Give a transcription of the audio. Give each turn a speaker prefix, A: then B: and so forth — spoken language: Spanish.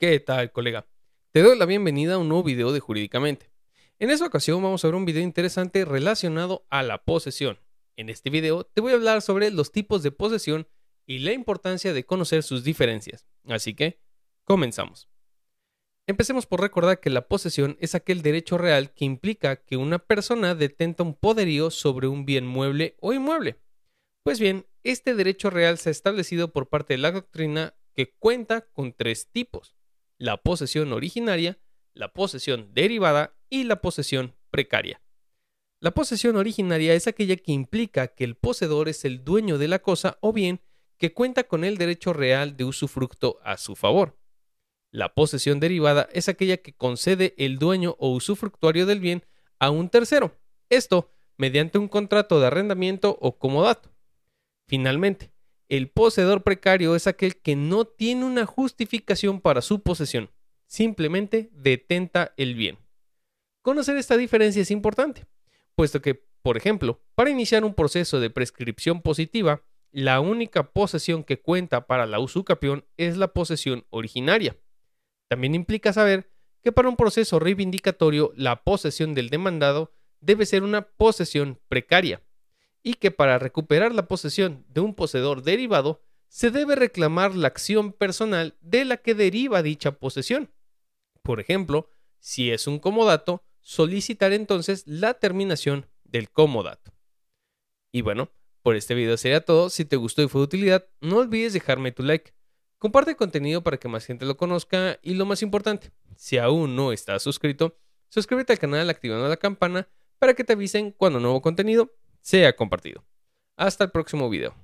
A: ¿Qué tal, colega? Te doy la bienvenida a un nuevo video de Jurídicamente. En esta ocasión vamos a ver un video interesante relacionado a la posesión. En este video te voy a hablar sobre los tipos de posesión y la importancia de conocer sus diferencias. Así que, comenzamos. Empecemos por recordar que la posesión es aquel derecho real que implica que una persona detenta un poderío sobre un bien mueble o inmueble. Pues bien, este derecho real se ha establecido por parte de la doctrina que cuenta con tres tipos la posesión originaria, la posesión derivada y la posesión precaria. La posesión originaria es aquella que implica que el poseedor es el dueño de la cosa o bien que cuenta con el derecho real de usufructo a su favor. La posesión derivada es aquella que concede el dueño o usufructuario del bien a un tercero, esto mediante un contrato de arrendamiento o comodato. Finalmente, el poseedor precario es aquel que no tiene una justificación para su posesión. Simplemente detenta el bien. Conocer esta diferencia es importante, puesto que, por ejemplo, para iniciar un proceso de prescripción positiva, la única posesión que cuenta para la usucapión es la posesión originaria. También implica saber que para un proceso reivindicatorio la posesión del demandado debe ser una posesión precaria, y que para recuperar la posesión de un poseedor derivado, se debe reclamar la acción personal de la que deriva dicha posesión. Por ejemplo, si es un comodato, solicitar entonces la terminación del comodato. Y bueno, por este video sería todo. Si te gustó y fue de utilidad, no olvides dejarme tu like. Comparte el contenido para que más gente lo conozca y lo más importante, si aún no estás suscrito, suscríbete al canal activando la campana para que te avisen cuando nuevo contenido sea compartido. Hasta el próximo video.